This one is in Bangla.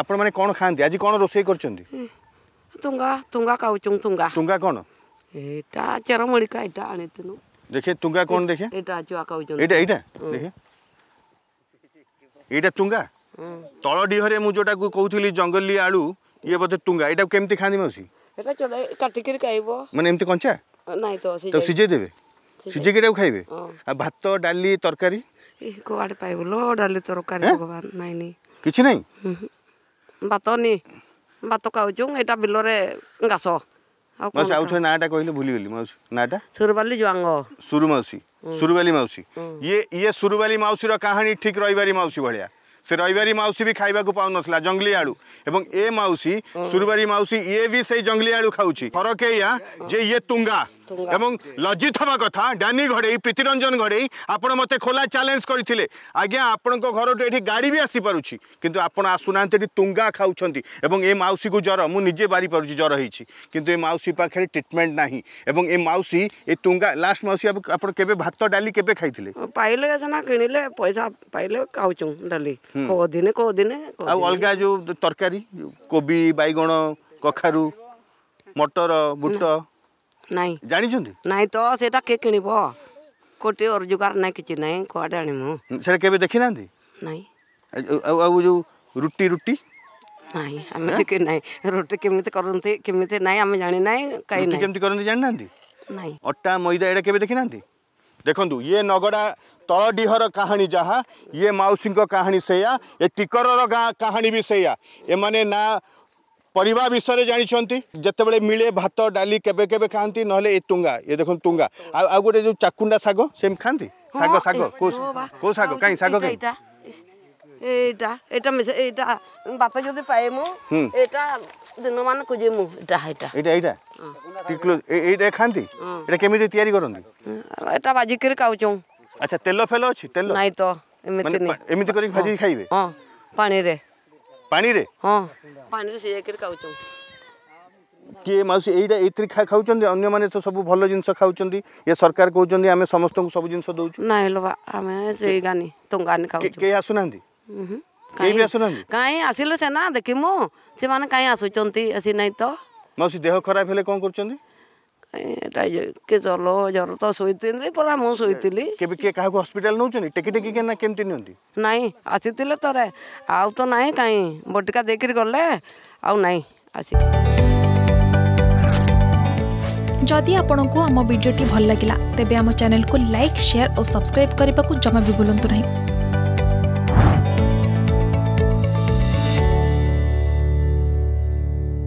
ଆପଣମାନେ କ'ଣ ଖାଆନ୍ତି ଆଜି କ'ଣ ରୋଷେଇ କରିଛନ୍ତି ତୁଙ୍ଗା ତୁଙ୍ଗା ଖାଉଛୁ ତୁଙ୍ଗା ତୁଙ୍ଗା କ'ଣ ଏଇଟା ଚେରମଳିକା ଏଇଟା ଆଣିଥିଲୁ ଦେଖେ ତୁଙ୍ଗା କ'ଣ ଦେଖେ ଏଇଟା ଛୁଆ ଖାଉଛନ୍ତି ଏଇଟା ଏଇଟା ଦେଖେ ଏଇଟା ତୁଙ୍ଗା ତଳ ଡିହରେ ମୁଁ ଯେଉଁଟାକୁ କହୁଥିଲି ଜଙ୍ଗଲି ଆଳୁ ଇଏ ବୋଧେ ତୁଙ୍ଗା ଏଇଟାକୁ କେମିତି ଖାଆନ୍ତି ମାଉସୀ ଏଇଟା ଚଢ଼ାଇ କାଟିକିରି ଖାଇବ ମାନେ ଏମିତି କଞ୍ଚା ନାଇଁ ତ ସିଝେଇ ଦେବେ ସିଝେଇକି ଏଟାକୁ ଖାଇବେ ଆଉ ଭାତ ଡାଲି ତରକାରୀ କୁଆଡ଼େ ପାଇବୁ ଲୋ ଡାଲି ତରକାରୀ ଭଗବାନ ନାଇଁ କିଛି ନାହିଁ ବାତନି ବାତ କାଉଛୁ ଏଇଟା ବିଲରେ ଘାସ ମାଉସୀ ଆଉ ଥରେ ନାଁଟା କହିଲେ ଭୁଲିଗଲି ମାଉସୀ ନାଁଟା ସୁରୁବାଲି ଜୁଆଙ୍ଗ ସୁରୁ ମାଉସୀ ସୁରୁବାଲି ମାଉସୀ ଇଏ ଇଏ ସୁରୁବାଲି ମାଉସୀର କାହାଣୀ ଠିକ୍ ରହିବାରୀ ମାଉସୀ ଭଳିଆ ସେ ରବିବାରୀ ମାଉସୀ ବି ଖାଇବାକୁ ପାଉନଥିଲା ଜଙ୍ଗଲି ଆଳୁ ଏବଂ ଏ ମାଉସୀ ସୁରୁବାରୀ ମାଉସୀ ଇଏ ବି ସେଇ ଜଙ୍ଗଲି ଆଳୁ ଖାଉଛି ଫରକ ଏଇଆ ଯେ ଇଏ ତୁଙ୍ଗା এবং লজ্জিত হওয়া কথা ড্যানি ঘড়েই প্রীতিরঞ্জন ঘড়েই আপনার মতো খোলা চ্যালেঞ্জ করে আজ্ঞা আপনার ঘরটু এটি গাড়ি বি আসিপারুছি কিন্তু আপনার আসু না এটি তুঙ্গা খাওছেন এবং এ মাউসী কু জ্বর মু নিজে বারি পারুছি জ্বর হয়েছি কিন্তু এ মাউসী পাখে ট্রিটমেন্ট না এবং এ মাউসী এ তুঙ্গা লাস্ট মাউসী আপনার কেবে ভাত ডালি কেবে খাইলে পাইলে সিনা কিনলে পয়সা পাইলে খাওছু ডালি কোদিনে কোদিনে অলগা যে তরকারি কোবি বাইগণ কখারু মটর বুট ନାଇଁ ଜାଣିଛନ୍ତି ନାଇଁ ତ ସେଇଟା କିଏ କିଣିବ କୋଟି ରୋଜଗାର ନାହିଁ କିଛି ନାହିଁ କୁଆଡ଼େ ଆଣିମୁ ସେଇଟା କେବେ ଦେଖିନାହାନ୍ତି ନାଇଁ ଆଉ ଆଉ ଯେଉଁ ରୁଟି ରୁଟି ନାଇଁ ଆମେ ଟିକେ ନାଇଁ ରୁଟି କେମିତି କରନ୍ତି କେମିତି ନାଇଁ ଆମେ ଜାଣିନାହିଁ କାହିଁକି କେମିତି କରନ୍ତି ଜାଣିନାହାନ୍ତି ନାଇଁ ଅଟା ମଇଦା ଏଇଟା କେବେ ଦେଖିନାହାନ୍ତି ଦେଖନ୍ତୁ ଇଏ ନଗଡ଼ା ତଳଡ଼ିହର କାହାଣୀ ଯାହା ଇଏ ମାଉସୀଙ୍କ କାହାଣୀ ସେଇଆ ଏ ଟିକରର ଗାଁ କାହାଣୀ ବି ସେଇଆ ଏମାନେ ନା ପରିବା ବିଷୟରେ ଜାଣିଛନ୍ତି ଯେତେବେଳେ ମିଳେ ଭାତ ଡାଲି କେବେ କେବେ ଖାଆନ୍ତି ନହେଲେ ଏ ତୁଙ୍ଗା ଏ ଦେଖନ୍ତୁ ତୁଙ୍ଗା ଆଉ ଆଉ ଗୋଟେ ଯୋଉ ଚାକୁଣ୍ଡା ଶାଗ ସେମ୍ ଖାଆନ୍ତି ଶାଗ ଶାଗ କୋଉ ଶାଗ କାଇଁ ଶାଗ କାଇଁ ଏଇଟା ଏଇଟା ଏଇଟା ଭାତ ଯଦି ପାଏ ମୁଁ ଏଇଟା ଦିନମାନ ଖୋଜେ ମୁଁ ଏଇଟା ଏଇଟା ଏଇଟା ଏଇଟା ଟିକଲୋ ଏଇଟା ଖାଆନ୍ତି ଏଇଟା କେମିତି ତିଆରି କରନ୍ତି ଏଇଟା ଭାଜିକିରି ଖାଉଛୁ ଆଚ୍ଛା ତେଲ ଫେଲ ଅଛି ତେଲ ନାଇଁ ତ ଏମିତି ଏମିତି କରିକି ଭାଜିକି ଖାଇବେ ହଁ ପାଣିରେ पानी रे हां पानी रे से एकर खाउछ के माउस एटा एतरी खा खाउछ न अन्य माने तो सब भलो जिंस खाउछ न ये सरकार कहउछ न हमें समस्त को सब जिंस दउछ न नै लबा हमें से गानी तो गानी खाउछ के आ सुनन दी हम्म हम्म के आ सुनन काए आसिलो से ना देखिमो से माने काए आसो असि नै तो माउस देह खराब हेले कोन करछन जल जर तो शोली परा मु शोली केबे के ना केमति नियंती आउ तो नाही काई बटिका देखि गले आउ नाही आसी जदि आपण को हम भिडी भल लगा तेब चेल को लाइक सेयार और सब्सक्राइब करने को जमा भी बुलां नहीं